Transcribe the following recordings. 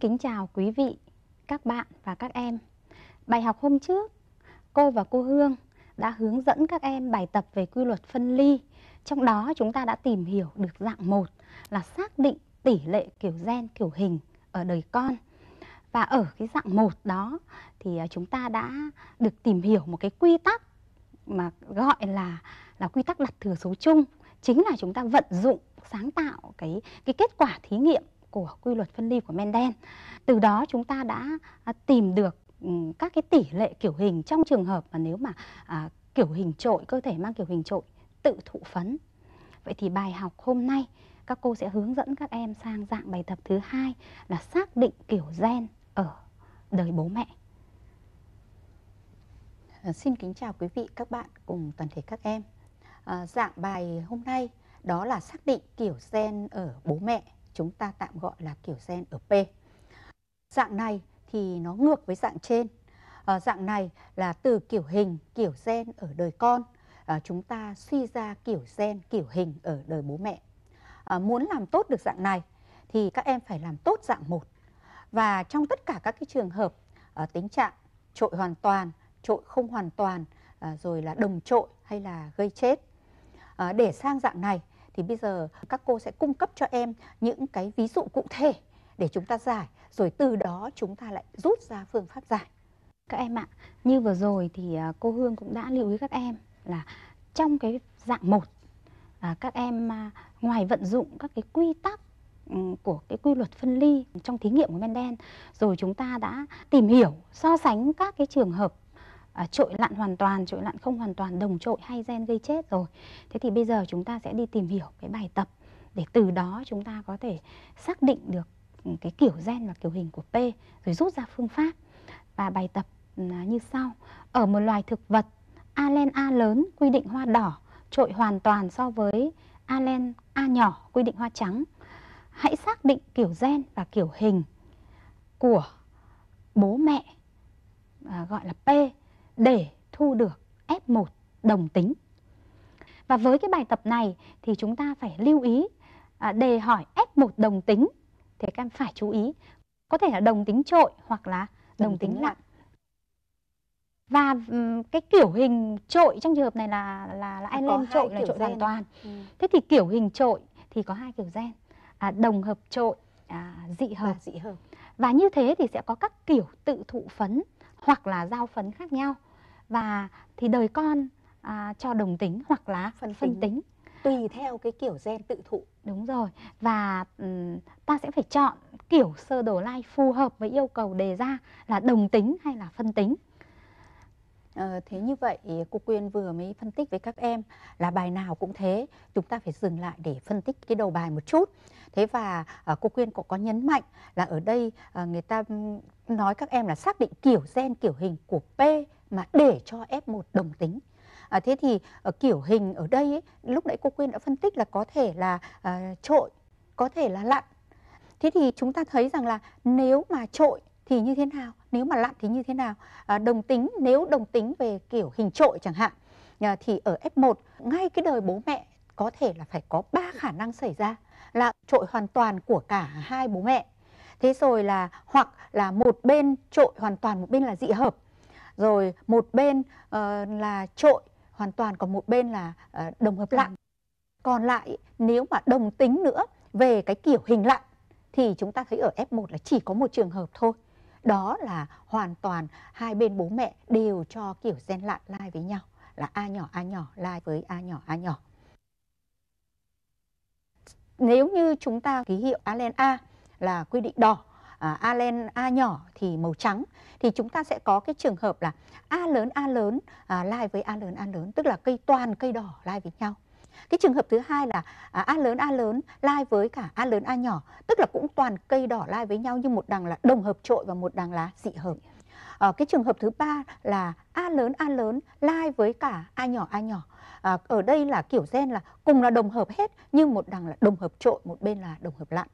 kính chào quý vị, các bạn và các em. Bài học hôm trước, cô và cô Hương đã hướng dẫn các em bài tập về quy luật phân ly. Trong đó chúng ta đã tìm hiểu được dạng 1 là xác định tỷ lệ kiểu gen, kiểu hình ở đời con. Và ở cái dạng 1 đó thì à, chúng ta đã được tìm hiểu một cái quy tắc mà gọi là là quy tắc đặt thừa số chung chính là chúng ta vận dụng sáng tạo cái cái kết quả thí nghiệm của quy luật phân ly của Mendel. Từ đó chúng ta đã à, tìm được các cái tỷ lệ kiểu hình trong trường hợp mà nếu mà à, kiểu hình trội cơ thể mang kiểu hình trội tự thụ phấn. Vậy thì bài học hôm nay các cô sẽ hướng dẫn các em sang dạng bài tập thứ hai là xác định kiểu gen ở đời bố mẹ. À, xin kính chào quý vị các bạn cùng toàn thể các em. À, dạng bài hôm nay đó là xác định kiểu gen ở bố mẹ chúng ta tạm gọi là kiểu gen ở P. Dạng này thì nó ngược với dạng trên. À, dạng này là từ kiểu hình, kiểu gen ở đời con, à, chúng ta suy ra kiểu gen, kiểu hình ở đời bố mẹ. À, muốn làm tốt được dạng này thì các em phải làm tốt dạng một Và trong tất cả các cái trường hợp à, tính trạng trội hoàn toàn, trội không hoàn toàn, à, rồi là đồng trội hay là gây chết. À, để sang dạng này thì bây giờ các cô sẽ cung cấp cho em những cái ví dụ cụ thể để chúng ta giải rồi từ đó chúng ta lại rút ra phương pháp giải các em ạ như vừa rồi thì à, cô hương cũng đã lưu ý các em là trong cái dạng một à, các em à, ngoài vận dụng các cái quy tắc ừ, của cái quy luật phân ly trong thí nghiệm của Mendel rồi chúng ta đã tìm hiểu so sánh các cái trường hợp à, trội lặn hoàn toàn, trội lặn không hoàn toàn, đồng trội hay gen gây chết rồi. Thế thì bây giờ chúng ta sẽ đi tìm hiểu cái bài tập để từ đó chúng ta có thể xác định được ừ, cái kiểu gen và kiểu hình của P rồi rút ra phương pháp và bài tập ừ, như sau. Ở một loài thực vật, alen A lớn quy định hoa đỏ trội hoàn toàn so với alen A nhỏ quy định hoa trắng. Hãy xác định kiểu gen và kiểu hình của bố mẹ à, gọi là P để thu được F1 đồng tính. Và với cái bài tập này thì chúng ta phải lưu ý à, đề hỏi F1 đồng tính thì các em phải chú ý. Có thể là đồng tính trội hoặc là đồng, đồng tính, tính lặng. Và um, cái kiểu hình trội trong trường hợp này là là, là island trội là trội hoàn toàn. Ừ. Thế thì kiểu hình trội thì có hai kiểu gen. À, đồng hợp trội, à, dị hợp. Và dị hợp. Và như thế thì sẽ có các kiểu tự thụ phấn hoặc là giao phấn khác nhau và thì đời con à, cho đồng tính hoặc là phân, phân tính. tính tùy theo cái kiểu gen tự thụ đúng rồi và um, ta sẽ phải chọn kiểu sơ đồ lai phù hợp với yêu cầu đề ra là đồng tính hay là phân tính À, thế như vậy cô Quyên vừa mới phân tích với các em là bài nào cũng thế chúng ta phải dừng lại để phân tích cái đầu bài một chút thế và à, cô Quyên cũng có nhấn mạnh là ở đây à, người ta nói các em là xác định kiểu gen kiểu hình của P mà để cho F1 đồng tính. À, thế thì ở ờ, kiểu hình ở đây ấy, lúc nãy cô Quyên đã phân tích là có thể là à, trội, có thể là lặn. Thế thì chúng ta thấy rằng là nếu mà trội thì như thế nào, nếu mà lặn thì như thế nào. À, đồng tính nếu đồng tính về kiểu hình trội chẳng hạn à, thì ở F1 ngay cái đời bố mẹ có thể là phải có ba khả năng xảy ra là trội hoàn toàn của cả hai bố mẹ thế rồi là hoặc là một bên trội hoàn toàn một bên là dị hợp rồi một bên ờ, là trội hoàn toàn còn một bên là ờ, đồng hợp lặng còn lại nếu mà đồng tính nữa về cái kiểu hình lặng thì chúng ta thấy ở F1 là chỉ có một trường hợp thôi đó là hoàn toàn hai bên bố mẹ đều cho kiểu gen lạ lai với nhau là a nhỏ a nhỏ lai với a nhỏ a nhỏ nếu như chúng ta ký hiệu alen a là quy định đỏ À, A len A nhỏ thì màu trắng thì chúng ta sẽ có cái trường hợp là A lớn A lớn à, lai với A lớn A lớn tức là cây toàn cây đỏ lai với nhau. Cái trường hợp thứ hai là à, A lớn A lớn lai với cả A lớn A nhỏ tức là cũng toàn cây đỏ lai với nhau nhưng một đằng là đồng hợp trội và một đằng là dị hợp. À, cái trường hợp thứ ba là A lớn A lớn lai với cả A nhỏ A nhỏ à, ở đây là kiểu gen là cùng là đồng hợp hết nhưng một đằng là đồng hợp trội một bên là đồng hợp lặn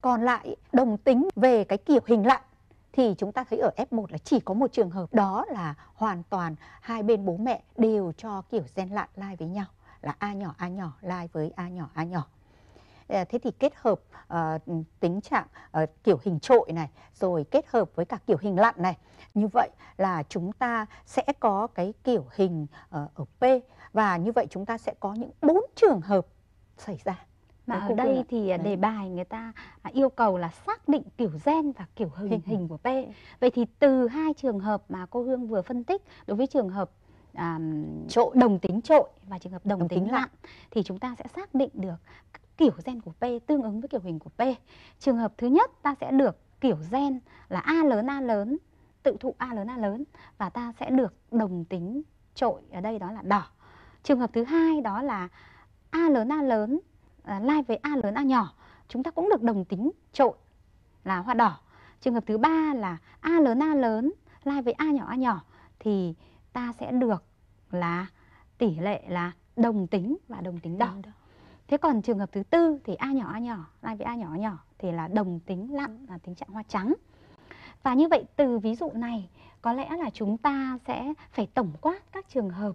còn lại đồng tính về cái kiểu hình lặn thì chúng ta thấy ở F1 là chỉ có một trường hợp đó là hoàn toàn hai bên bố mẹ đều cho kiểu gen lặn lai với nhau là A nhỏ A nhỏ lai với A nhỏ A nhỏ. Ờ, thế thì kết hợp uh, tính trạng uh, kiểu hình trội này rồi kết hợp với cả kiểu hình lặn này như vậy là chúng ta sẽ có cái kiểu hình uh, ở P và như vậy chúng ta sẽ có những bốn trường hợp xảy ra mà ở đây thì đấy. À, ừ. đề bài người ta à, yêu cầu là xác định kiểu gen và kiểu hình hình, hình của p ừ. vậy thì từ hai trường hợp mà cô hương vừa phân tích đối với trường hợp à, trội đồng tính trội và trường hợp đồng, đồng tính, tính lặn thì chúng ta sẽ xác định được kiểu gen của p tương ứng với kiểu hình của p trường hợp thứ nhất ta sẽ được kiểu gen là a lớn a lớn tự thụ a lớn a lớn và ta sẽ được đồng tính trội ở đây đó là đỏ trường hợp thứ hai đó là a lớn a lớn À, lai với A lớn A nhỏ chúng ta cũng được đồng tính trội là hoa đỏ. Trường hợp thứ ba là A lớn A lớn lai với A nhỏ A nhỏ thì ta sẽ được là tỷ lệ là đồng tính và đồng tính đỏ. Thế còn trường hợp thứ tư thì A nhỏ A nhỏ lai với A nhỏ A nhỏ thì là đồng tính lặn là tính trạng hoa trắng. Và như vậy từ ví dụ này có lẽ là chúng ta sẽ phải tổng quát các trường hợp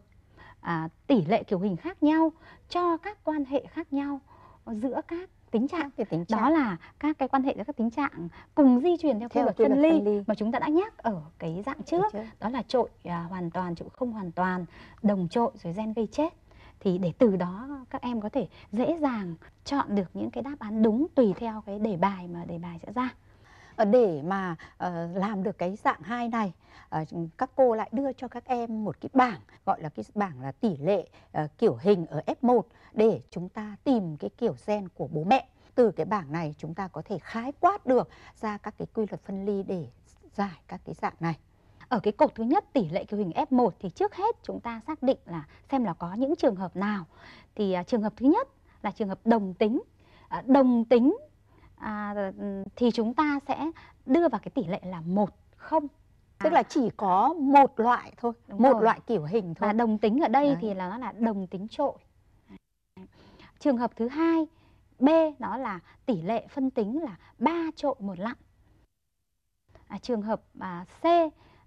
à, tỷ lệ kiểu hình khác nhau cho các quan hệ khác nhau Ờ, giữa các tính trạng. Cái tính trạng đó là các cái quan hệ giữa các tính trạng cùng di chuyển theo quy luật phân ly mà chúng ta đã nhắc ở cái dạng trước đó là trội à, hoàn toàn trội không hoàn toàn đồng trội rồi gen gây chết thì để từ đó các em có thể dễ dàng chọn được những cái đáp án đúng tùy theo cái đề bài mà đề bài sẽ ra Ờ, để mà ờ, làm được cái dạng hai này ờ, các cô lại đưa cho các em một cái bảng gọi là cái bảng là tỷ lệ kiểu hình ở F1 để chúng ta tìm cái kiểu gen của bố mẹ từ cái bảng này chúng ta có thể khái quát được ra các cái quy luật phân ly để giải các cái dạng này ở cái cột thứ nhất tỷ lệ kiểu hình F1 thì trước hết chúng ta xác định là xem là có những trường hợp nào thì à, trường hợp thứ nhất là trường hợp đồng tính à, đồng tính à, ừ, thì chúng ta sẽ đưa vào cái tỷ lệ là một không à. tức là à. chỉ có một loại thôi Đúng một rồi. loại kiểu hình thôi và đồng tính ở đây Đấy. thì là nó là đồng tính trội trường hợp thứ hai b đó là tỷ lệ phân tính là ba trội một lặng à, trường hợp à, c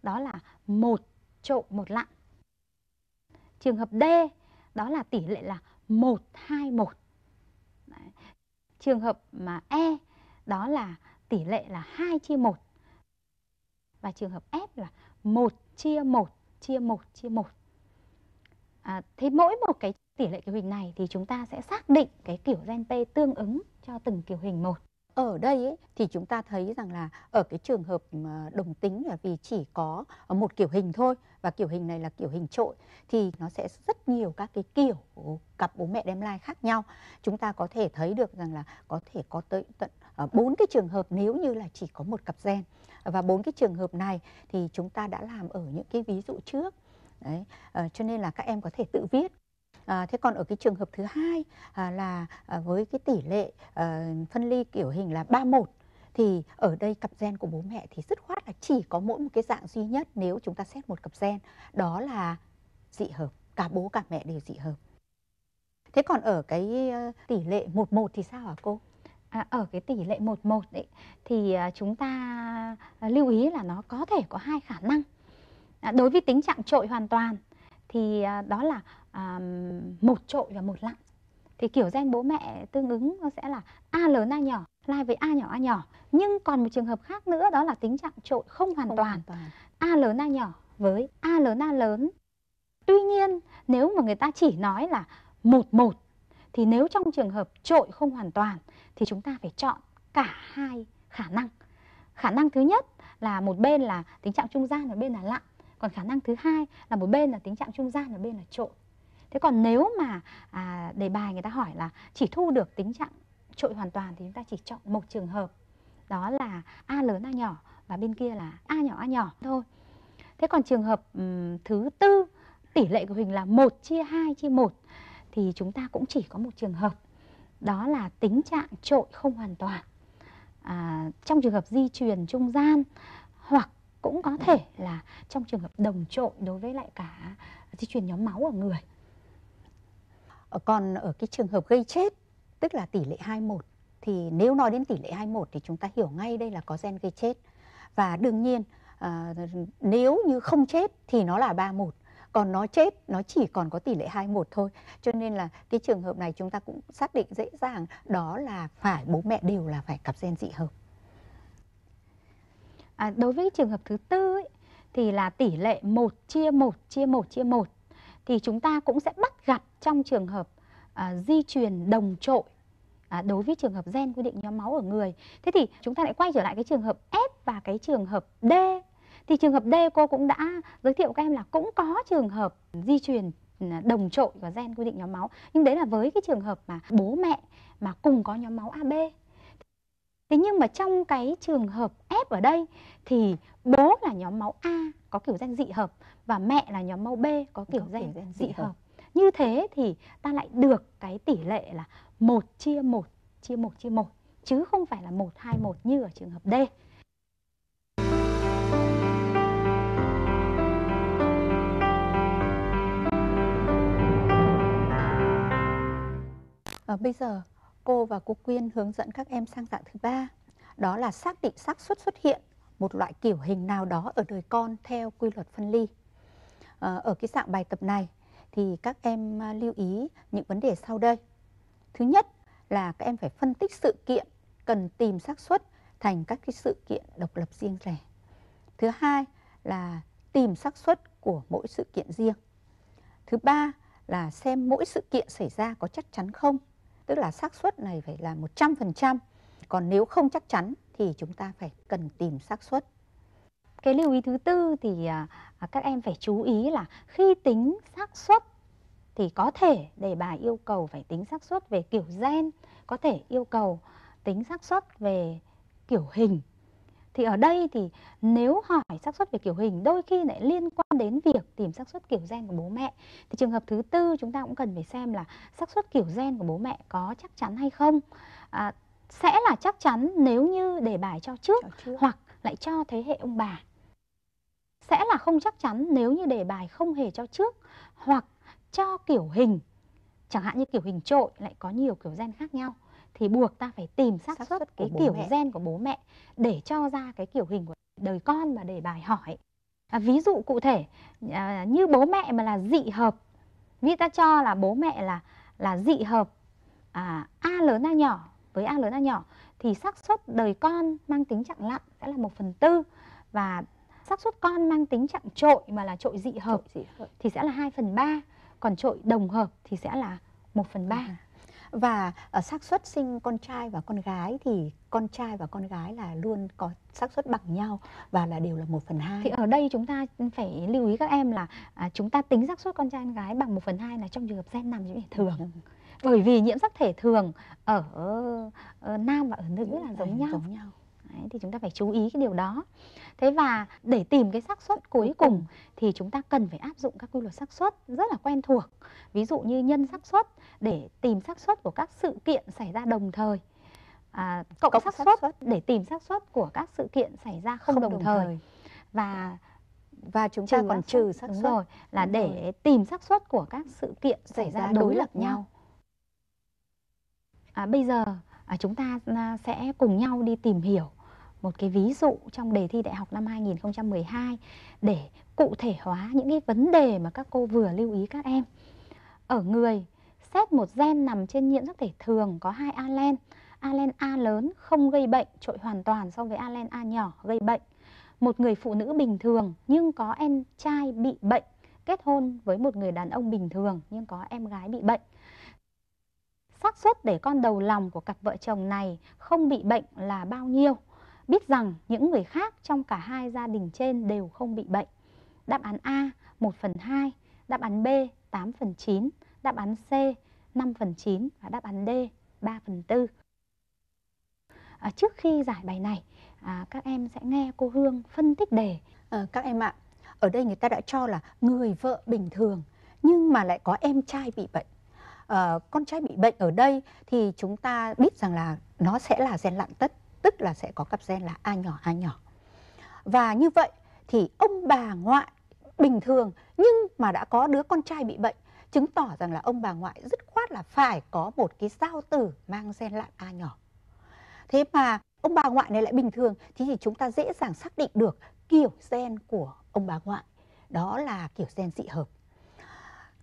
đó là một trội một lặng trường hợp d đó là tỷ lệ là một hai một trường hợp mà e đó là tỷ lệ là 2 chia 1. Và trường hợp F là 1 chia 1 chia 1 chia 1. À, thế mỗi một cái tỷ lệ kiểu hình này thì chúng ta sẽ xác định cái kiểu gen P tương ứng cho từng kiểu hình một. Ở đây ấy, thì chúng ta thấy rằng là ở cái trường hợp đồng tính là vì chỉ có một kiểu hình thôi và kiểu hình này là kiểu hình trội thì nó sẽ rất nhiều các cái kiểu cặp bố mẹ đem lai khác nhau. Chúng ta có thể thấy được rằng là có thể có tới tận Ờ, bốn cái trường hợp nếu như là chỉ có một cặp gen ờ, và bốn cái trường hợp này thì chúng ta đã làm ở những cái ví dụ trước đấy à, cho nên là các em có thể tự viết À, thế còn ở cái trường hợp thứ hai à, là à, với cái tỷ lệ à, phân ly kiểu hình là 31 thì ở đây cặp gen của bố mẹ thì dứt khoát là chỉ có mỗi một cái dạng duy nhất nếu chúng ta xét một cặp gen đó là dị hợp cả bố cả mẹ đều dị hợp thế còn ở cái tỷ lệ 11 thì sao hả cô À, ở cái tỷ lệ 1:1 ấy thì à, chúng ta à, lưu ý là nó có thể có hai khả năng. À, đối với tính trạng trội hoàn toàn thì à, đó là à, một trội và một lặn. Thì kiểu gen bố mẹ tương ứng nó sẽ là A lớn A nhỏ, lai với A nhỏ A nhỏ. Nhưng còn một trường hợp khác nữa đó là tính trạng trội không hoàn không toàn. Hoàn toàn. A lớn A nhỏ với A lớn A lớn. Tuy nhiên nếu mà người ta chỉ nói là một một thì nếu trong trường hợp trội không hoàn toàn thì chúng ta phải chọn cả hai khả năng khả năng thứ nhất là một bên là tình trạng trung gian và bên là lặng còn khả năng thứ hai là một bên là tình trạng trung gian và bên là trội thế còn nếu mà à, đề bài người ta hỏi là chỉ thu được tình trạng trội hoàn toàn thì chúng ta chỉ chọn một trường hợp đó là a lớn a nhỏ và bên kia là a nhỏ a nhỏ thôi thế còn trường hợp um, thứ tư tỷ lệ của hình là 1 chia 2 chia 1 thì chúng ta cũng chỉ có một trường hợp đó là tính trạng trội không hoàn toàn à, trong trường hợp di truyền trung gian hoặc cũng có thể là trong trường hợp đồng trội đối với lại cả di truyền nhóm máu ở người ờ, còn ở cái trường hợp gây chết tức là tỷ lệ 21 thì nếu nói đến tỷ lệ 21 thì chúng ta hiểu ngay đây là có gen gây chết và đương nhiên à, nếu như không chết thì nó là 31 còn nó chết nó chỉ còn có tỷ lệ 21 thôi cho nên là cái trường hợp này chúng ta cũng xác định dễ dàng đó là phải bố mẹ đều là phải cặp gen dị hợp à, đối với trường hợp thứ tư ấy, thì là tỷ lệ 1 chia 1 chia 1 chia 1 thì chúng ta cũng sẽ bắt gặp trong trường hợp à, di truyền đồng trội à, đối với trường hợp gen quy định nhóm máu ở người. Thế thì chúng ta lại quay trở lại cái trường hợp F và cái trường hợp D thì trường hợp D cô cũng đã giới thiệu các em là cũng có trường hợp di truyền ừ, đồng trội và gen quy định nhóm máu nhưng đấy là với cái trường hợp mà bố mẹ mà cùng có nhóm máu AB thế nhưng mà trong cái trường hợp F ở đây thì bố là nhóm máu A có kiểu gen dị hợp và mẹ là nhóm máu B có kiểu, có gen, kiểu gen dị, dị hợp. hợp như thế thì ta lại được cái tỷ lệ là một chia một chia một chia một chứ không phải là một hai một như ở trường hợp D À, bây giờ cô và cô Quyên hướng dẫn các em sang dạng thứ ba, đó là xác định xác suất xuất hiện một loại kiểu hình nào đó ở đời con theo quy luật phân ly. À, ở cái dạng bài tập này thì các em à, lưu ý những vấn đề sau đây. Thứ nhất là các em phải phân tích sự kiện cần tìm xác suất thành các cái sự kiện độc lập riêng lẻ. Thứ hai là tìm xác suất của mỗi sự kiện riêng. Thứ ba là xem mỗi sự kiện xảy ra có chắc chắn không tức là xác suất này phải là 100%. Còn nếu không chắc chắn thì chúng ta phải cần tìm xác suất. Cái lưu ý thứ tư thì à, à, các em phải chú ý là khi tính xác suất thì có thể đề bài yêu cầu phải tính xác suất về kiểu gen, có thể yêu cầu tính xác suất về kiểu hình thì ở đây thì nếu hỏi xác suất về kiểu hình đôi khi lại liên quan đến việc tìm xác suất kiểu gen của bố mẹ thì trường hợp thứ tư chúng ta cũng cần phải xem là xác suất kiểu gen của bố mẹ có chắc chắn hay không à, sẽ là chắc chắn nếu như đề bài cho trước, cho trước hoặc lại cho thế hệ ông bà sẽ là không chắc chắn nếu như đề bài không hề cho trước hoặc cho kiểu hình chẳng hạn như kiểu hình trội lại có nhiều kiểu gen khác nhau thì buộc ta phải tìm xác suất, cái kiểu mẹ. gen của bố mẹ để cho ra cái kiểu hình của đời con và để bài hỏi à, ví dụ cụ thể à, như bố mẹ mà là dị hợp vì ta cho là bố mẹ là là dị hợp à, a lớn a nhỏ với a lớn a nhỏ thì xác suất đời con mang tính chặng lặn sẽ là một phần tư và xác suất con mang tính chặng trội mà là trội dị hợp, trội dị hợp. thì sẽ là 2 phần ba còn trội đồng hợp thì sẽ là 1 phần ba à và ờ, xác suất sinh con trai và con gái thì con trai và con gái là luôn có xác suất bằng nhau và là đều là một phần hai. Thì ở đây chúng ta phải lưu ý các em là à, chúng ta tính xác suất con trai con gái bằng một phần hai là trong trường hợp gen nằm nhiễm thường. Bởi vì nhiễm sắc thể thường ở, ở ờ, nam và ở nữ là giống dạ, nhau. Giống nhau. Đấy, thì chúng ta phải chú ý cái điều đó thế và để tìm cái xác suất cuối cùng thì chúng ta cần phải áp dụng các quy luật xác suất rất là quen thuộc ví dụ như nhân xác suất để tìm xác suất của các sự kiện xảy ra đồng thời à, cộng, xác suất để tìm xác suất của các sự kiện xảy ra không, không đồng, đồng thời. thời và và chúng ta còn trừ xác suất rồi là đúng để rồi. tìm xác suất của các sự kiện xảy ra đối lập nhau. nhau. À, bây giờ à, chúng ta à, sẽ cùng nhau đi tìm hiểu một cái ví dụ trong đề thi đại học năm 2012 để cụ thể hóa những cái vấn đề mà các cô vừa lưu ý các em. Ở người, xét một gen nằm trên nhiễm sắc thể thường có hai alen alen A lớn không gây bệnh, trội hoàn toàn so với alen A nhỏ gây bệnh. Một người phụ nữ bình thường nhưng có em trai bị bệnh, kết hôn với một người đàn ông bình thường nhưng có em gái bị bệnh xác suất để con đầu lòng của cặp vợ chồng này không bị bệnh là bao nhiêu? biết rằng những người khác trong cả hai gia đình trên đều không bị bệnh? Đáp án A 1 phần 2, đáp án B 8 phần 9, đáp án C 5 phần 9 và đáp án D 3 phần 4. À, trước khi giải bài này, à, các em sẽ nghe cô Hương phân tích đề. À, các em ạ, ở đây người ta đã cho là người vợ bình thường nhưng mà lại có em trai bị bệnh. À, con trai bị bệnh ở đây thì chúng ta biết rằng là nó sẽ là gen lặng tất tức là sẽ có cặp gen là A nhỏ A nhỏ. Và như vậy thì ông bà ngoại bình thường nhưng mà đã có đứa con trai bị bệnh chứng tỏ rằng là ông bà ngoại dứt khoát là phải có một cái sao tử mang gen lại A nhỏ. Thế mà ông bà ngoại này lại bình thường thì, thì chúng ta dễ dàng xác định được kiểu gen của ông bà ngoại đó là kiểu gen dị hợp.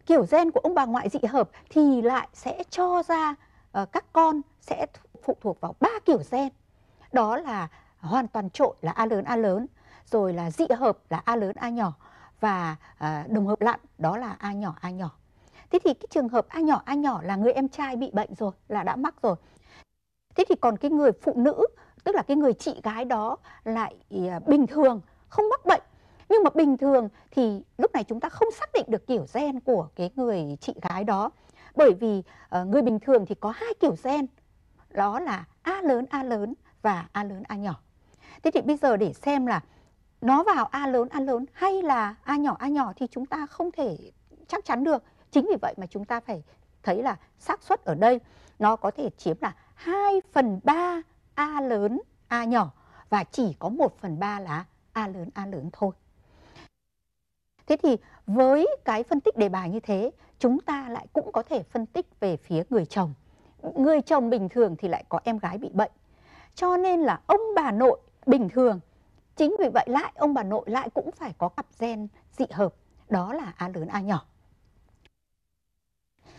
Kiểu gen của ông bà ngoại dị hợp thì lại sẽ cho ra uh, các con sẽ phụ thuộc vào ba kiểu gen đó là hoàn toàn trộn là a lớn a lớn rồi là dị hợp là a lớn a nhỏ và à, đồng hợp lặn đó là a nhỏ a nhỏ thế thì cái trường hợp a nhỏ a nhỏ là người em trai bị bệnh rồi là đã mắc rồi thế thì còn cái người phụ nữ tức là cái người chị gái đó lại à, bình thường không mắc bệnh nhưng mà bình thường thì lúc này chúng ta không xác định được kiểu gen của cái người chị gái đó bởi vì ờ, người bình thường thì có hai kiểu gen đó là a lớn a lớn và A lớn A nhỏ. Thế thì bây giờ để xem là nó vào A lớn A lớn hay là A nhỏ A nhỏ thì chúng ta không thể chắc chắn được. Chính vì vậy mà chúng ta phải thấy là xác suất ở đây nó có thể chiếm là 2 phần 3 A lớn A nhỏ và chỉ có 1 phần 3 là A lớn A lớn thôi. Thế thì với cái phân tích đề bài như thế, chúng ta lại cũng có thể phân tích về phía người chồng. Người chồng bình thường thì lại có em gái bị bệnh cho nên là ông bà nội bình thường chính vì vậy lại ông bà nội lại cũng phải có cặp gen dị hợp đó là a lớn a nhỏ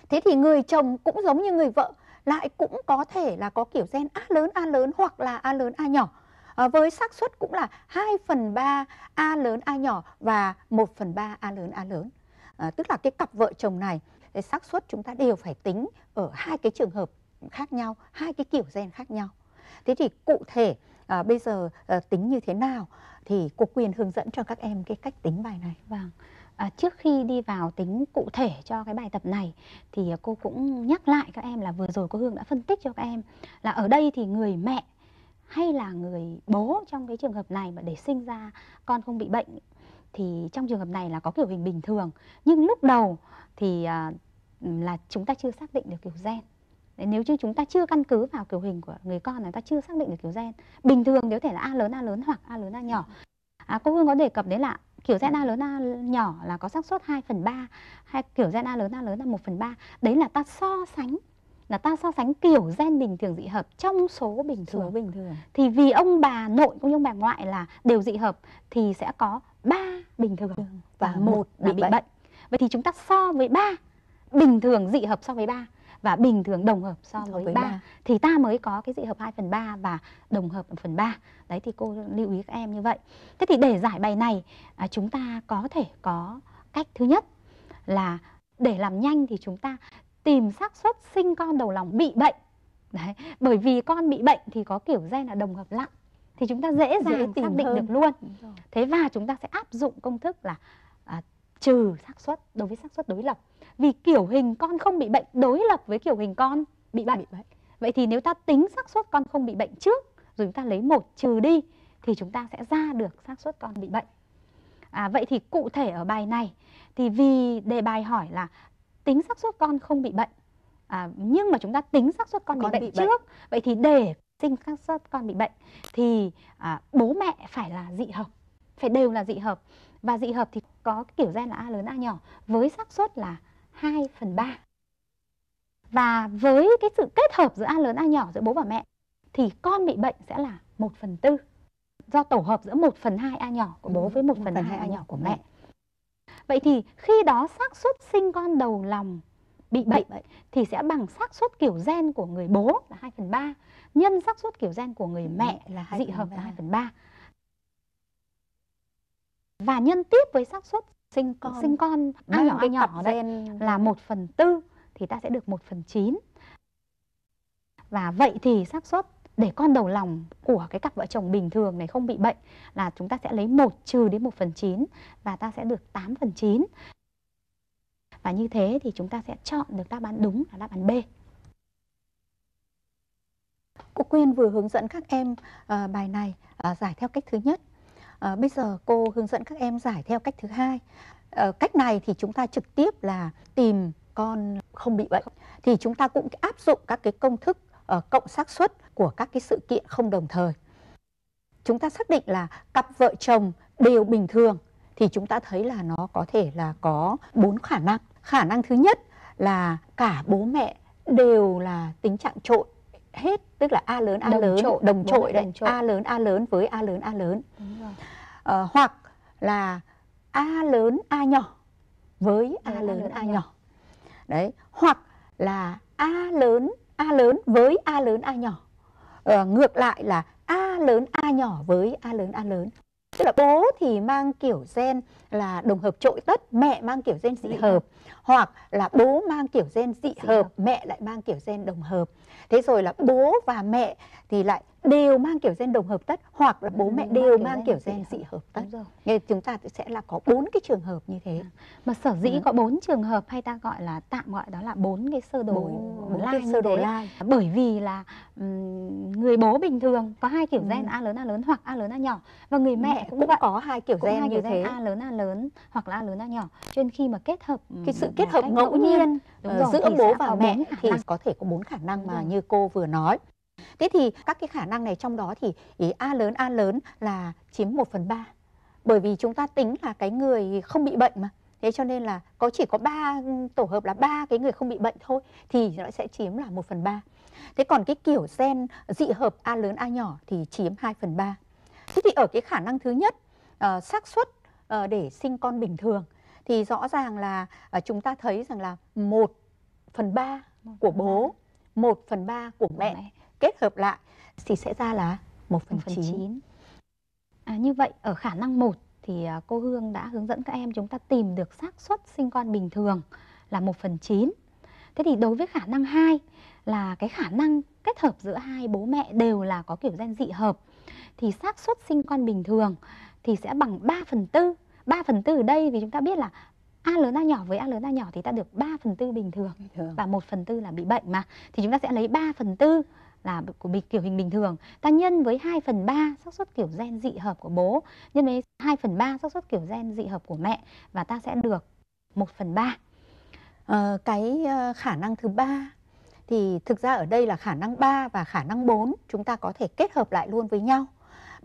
thế thì người chồng cũng giống như người vợ lại cũng có thể là có kiểu gen a lớn a lớn hoặc là a lớn a nhỏ à, với xác suất cũng là 2 phần 3 a lớn a nhỏ và 1 phần 3 a lớn a lớn à, tức là cái cặp vợ chồng này xác suất chúng ta đều phải tính ở hai cái trường hợp khác nhau hai cái kiểu gen khác nhau thế thì cụ thể à, bây giờ à, tính như thế nào thì cô quyền hướng dẫn cho các em cái cách tính bài này vâng À, trước khi đi vào tính cụ thể cho cái bài tập này thì à, cô cũng nhắc lại các em là vừa rồi cô Hương đã phân tích cho các em là ở đây thì người mẹ hay là người bố trong cái trường hợp này mà để sinh ra con không bị bệnh thì trong trường hợp này là có kiểu hình bình thường nhưng lúc đầu thì à, là chúng ta chưa xác định được kiểu gen nếu như chúng ta chưa căn cứ vào kiểu hình của người con là ta chưa xác định được kiểu gen bình thường nếu thể là a lớn a lớn hoặc a lớn a nhỏ à, cô hương có đề cập đến là kiểu gen a lớn a nhỏ là có xác suất 2 phần ba hay kiểu gen a lớn a lớn là 1 phần ba đấy là ta so sánh là ta so sánh kiểu gen bình thường dị hợp trong số bình thường số bình thường thì vì ông bà nội cũng như ông bà ngoại là đều dị hợp thì sẽ có ba bình thường và một bị, bị bệnh. bệnh vậy thì chúng ta so với ba bình thường dị hợp so với ba và bình thường đồng hợp so với, với 3, 3 thì ta mới có cái dị hợp 2 phần 3 và đồng hợp 1 phần 3. Đấy thì cô lưu ý các em như vậy. Thế thì để giải bài này à, chúng ta có thể có cách thứ nhất là để làm nhanh thì chúng ta tìm xác suất sinh con đầu lòng bị bệnh. Đấy, bởi vì con bị bệnh thì có kiểu gen là đồng hợp lặng thì chúng ta dễ dàng dễ xác định hơn. được luôn. Thế và chúng ta sẽ áp dụng công thức là à, trừ xác suất đối với xác suất đối lập vì kiểu hình con không bị bệnh đối lập với kiểu hình con bị bệnh. bị bệnh vậy thì nếu ta tính xác suất con không bị bệnh trước rồi chúng ta lấy một trừ đi thì chúng ta sẽ ra được xác suất con bị bệnh à, vậy thì cụ thể ở bài này thì vì đề bài hỏi là tính xác suất con không bị bệnh à, nhưng mà chúng ta tính xác suất con, con bị bệnh bị trước vậy thì để sinh xác suất con bị bệnh thì à, bố mẹ phải là dị hợp phải đều là dị hợp và dị hợp thì có kiểu gen là A lớn A nhỏ với xác suất là 2 phần 3. Và với cái sự kết hợp giữa A lớn A nhỏ giữa bố và mẹ thì con bị bệnh sẽ là 1 phần 4 do tổ hợp giữa 1 phần 2 A nhỏ của bố với 1 phần 2 A nhỏ của ừ. mẹ. Vậy thì khi đó xác suất sinh con đầu lòng bị bệnh thì sẽ bằng xác suất kiểu gen của người bố là 2 phần 3 nhân xác suất kiểu gen của người ừ, mẹ là dị hợp là 2 phần 3 và nhân tiếp với xác suất sinh con sinh con ăn cái nhỏ đấy gen... là một phần tư thì ta sẽ được một phần chín và vậy thì xác suất để con đầu lòng của cái cặp vợ chồng bình thường này không bị bệnh là chúng ta sẽ lấy 1 trừ đến 1 phần 9 và ta sẽ được 8 phần 9. Và như thế thì chúng ta sẽ chọn được đáp án đúng là đáp án B. Cô Quyên vừa hướng dẫn các em uh, bài này uh, giải theo cách thứ nhất à, bây giờ cô hướng dẫn các em giải theo cách thứ hai à, cách này thì chúng ta trực tiếp là tìm con không bị bệnh thì chúng ta cũng áp dụng các cái công thức uh, cộng xác suất của các cái sự kiện không đồng thời chúng ta xác định là cặp vợ chồng đều bình thường thì chúng ta thấy là nó có thể là có bốn khả năng khả năng thứ nhất là cả bố mẹ đều là tính trạng trội hết tức là a lớn a đồng lớn trội, đồng trội đấy đồng trội. a lớn a lớn với a lớn a lớn à, hoặc là a lớn a nhỏ với a, a lớn, lớn a nhỏ. nhỏ đấy hoặc là a lớn a lớn với a lớn a nhỏ à, ngược lại là a lớn a nhỏ với a lớn a lớn tức là bố thì mang kiểu gen là đồng hợp trội tất mẹ mang kiểu gen dị hợp hoặc là bố mang kiểu gen dị hợp mẹ lại mang kiểu gen đồng hợp thế rồi là bố và mẹ thì lại đều mang kiểu gen đồng hợp tất hoặc là bố ừ, mẹ đều mang kiểu gen dị hợp tất rồi. Nên chúng ta sẽ là có bốn cái trường hợp như thế. À, mà sở dĩ ừ. có bốn trường hợp hay ta gọi là tạm gọi đó là bốn cái sơ đồ lai sơ đồ lai bởi vì là người bố bình thường có hai kiểu ừ. gen A lớn A lớn hoặc A lớn A nhỏ và người mẹ, mẹ cũng, cũng có hai kiểu cũng gen hai như kiểu thế. A lớn A lớn hoặc là A lớn A nhỏ. Cho nên khi mà kết hợp cái sự kết hợp ngẫu nhiên ờ, rồi, giữa bố và mẹ thì có thể có bốn khả năng mà như cô vừa nói thế thì các cái khả năng này trong đó thì ý a lớn a lớn là chiếm 1 phần ba bởi vì chúng ta tính là cái người không bị bệnh mà thế cho nên là có chỉ có ba ừ, tổ hợp là ba cái người không bị bệnh thôi thì nó sẽ chiếm là 1 phần ba thế còn cái kiểu gen dị hợp a lớn a nhỏ thì chiếm 2 phần ba thế thì ở cái khả năng thứ nhất uh, xác suất uh, để sinh con bình thường thì rõ ràng là à, chúng ta thấy rằng là một phần ba của bố một phần ba của mẹ kết hợp lại thì sẽ ra là một phần, một chín à, như vậy ở khả năng một thì à, cô Hương đã hướng dẫn các em chúng ta tìm được xác suất sinh con bình thường là 1 phần 9. Thế thì đối với khả năng 2 là cái khả năng kết hợp giữa hai bố mẹ đều là có kiểu gen dị hợp thì xác suất sinh con bình thường thì sẽ bằng 3 phần 4 3 phần tư ở đây vì chúng ta biết là A lớn A nhỏ với A lớn A nhỏ thì ta được 3 phần tư bình thường, và 1 phần tư là bị bệnh mà. Thì chúng ta sẽ lấy 3 phần tư là của bị kiểu hình bình thường ta nhân với 2 phần 3 xác suất kiểu gen dị hợp của bố nhân với 2 phần 3 xác suất kiểu gen dị hợp của mẹ và ta sẽ được 1 phần 3 ờ, cái ờ, khả năng thứ ba thì thực ra ở đây là khả năng 3 và khả năng 4 chúng ta có thể kết hợp lại luôn với nhau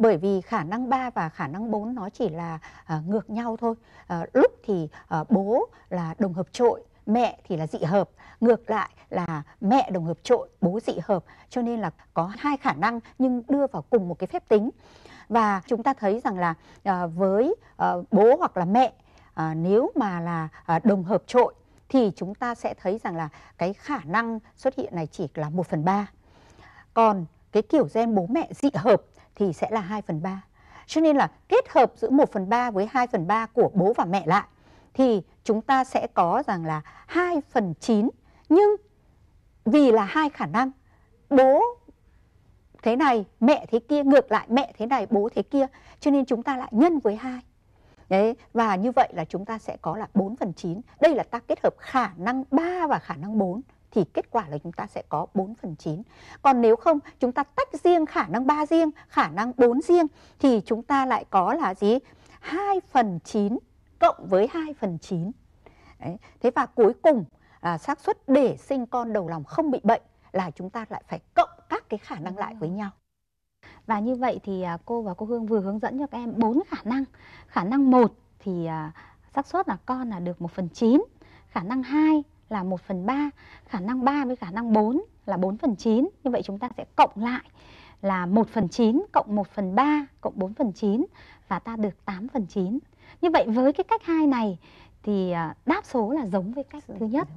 bởi vì khả năng 3 và khả năng 4 nó chỉ là à, ngược nhau thôi à, lúc thì à, bố là đồng hợp trội mẹ thì là dị hợp ngược lại là mẹ đồng hợp trội bố dị hợp cho nên là có hai khả năng nhưng đưa vào cùng một cái phép tính và chúng ta thấy rằng là à, với à, bố hoặc là mẹ à, nếu mà là à, đồng hợp trội thì chúng ta sẽ thấy rằng là cái khả năng xuất hiện này chỉ là 1 phần 3. Còn cái kiểu gen bố mẹ dị hợp thì sẽ là 2 phần 3. Cho nên là kết hợp giữa 1 phần 3 với 2 phần 3 của bố và mẹ lại thì chúng ta sẽ có rằng là 2 phần 9 nhưng vì là hai khả năng bố thế này mẹ thế kia ngược lại mẹ thế này bố thế kia cho nên chúng ta lại nhân với hai Đấy, và như vậy là chúng ta sẽ có là 4 phần 9. Đây là ta kết hợp khả năng 3 và khả năng 4 thì kết quả là chúng ta sẽ có 4 phần 9. Còn nếu không chúng ta tách riêng khả năng 3 riêng, khả năng 4 riêng thì chúng ta lại có là gì? 2 phần 9 cộng với 2 phần 9. Đấy. Thế và cuối cùng à, xác suất để sinh con đầu lòng không bị bệnh là chúng ta lại phải cộng các cái khả năng lại vâng. với nhau. Và như vậy thì à, cô và cô Hương vừa hướng dẫn cho các em bốn khả năng. Khả năng 1 thì à, xác suất là con là được 1 phần 9. Khả năng 2 là 1 phần 3, khả năng 3 với khả năng 4 là 4 phần 9. Như vậy chúng ta sẽ cộng lại là 1 phần 9 cộng 1 phần 3 cộng 4 phần 9 và ta được 8 phần 9. Như vậy với cái cách hai này thì à, đáp số là giống với cách thứ nhất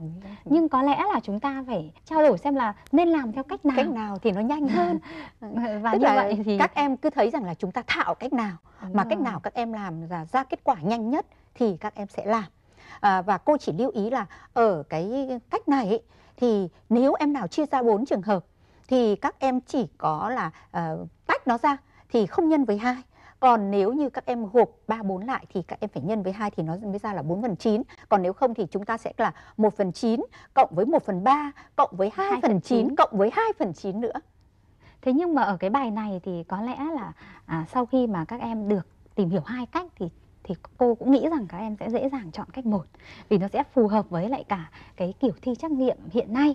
nhưng có lẽ là chúng ta phải trao đổi xem là nên làm theo cách nào cách nào thì nó nhanh vâng. hơn và Tức như là vậy thì các em cứ thấy rằng là chúng ta thạo cách nào Đúng mà rồi. cách nào các em làm ra kết quả nhanh nhất thì các em sẽ làm à, và cô chỉ lưu ý là ở cái cách này ấy, thì nếu em nào chia ra bốn trường hợp thì các em chỉ có là uh, tách nó ra thì không nhân với hai còn nếu như các em gộp 3 4 lại thì các em phải nhân với 2 thì nó mới ra là 4 phần 9. Còn nếu không thì chúng ta sẽ là 1 phần 9 cộng với 1 phần 3 cộng với 2, 2 phần 9, 9 cộng với 2 phần 9 nữa. Thế nhưng mà ở cái bài này thì có lẽ là à, sau khi mà các em được tìm hiểu hai cách thì thì cô cũng nghĩ rằng các em sẽ dễ dàng chọn cách một vì nó sẽ phù hợp với lại cả cái kiểu thi trắc nghiệm hiện nay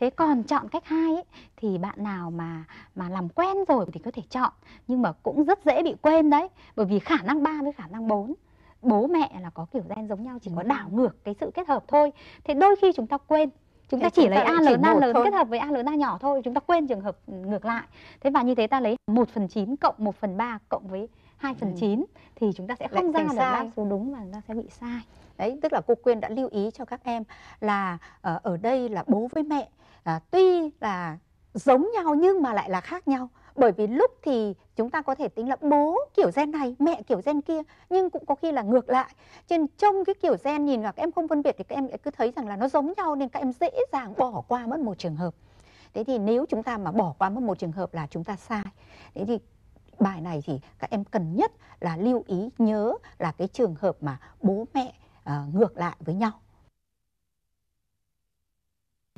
Thế còn chọn cách hai thì bạn nào mà mà làm quen rồi thì có thể chọn nhưng mà cũng rất dễ bị quên đấy bởi vì khả năng 3 với khả năng 4 bố mẹ là có kiểu gen giống nhau chỉ có ừ. đảo ngược cái sự kết hợp thôi thế đôi khi chúng ta quên chúng ta chỉ lấy a lớn a lớn kết hợp với a lớn a nhỏ thôi chúng ta quên trường hợp ngược lại thế và như thế ta lấy 1 phần chín cộng 1 phần ba cộng với 2 phần ừ. thì chúng ta sẽ không Lại ra được sai. đáp số đúng và chúng ta sẽ bị sai đấy tức là cô quyên đã lưu ý cho các em là ờ, ở đây là bố với mẹ à, tuy là giống nhau nhưng mà lại là khác nhau bởi vì lúc thì chúng ta có thể tính là bố kiểu gen này mẹ kiểu gen kia nhưng cũng có khi là ngược lại trên trong cái kiểu gen nhìn là các em không phân biệt thì các em cứ thấy rằng là nó giống nhau nên các em dễ dàng bỏ qua mất một trường hợp thế thì nếu chúng ta mà bỏ qua mất một trường hợp là chúng ta sai thế thì bài này thì các em cần nhất là lưu ý nhớ là cái trường hợp mà bố mẹ uh, ngược lại với nhau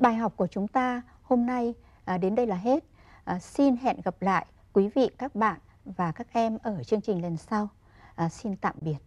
bài học của chúng ta hôm nay uh, đến đây là hết À, xin hẹn gặp lại quý vị các bạn và các em ở chương trình lần sau. À, xin tạm biệt.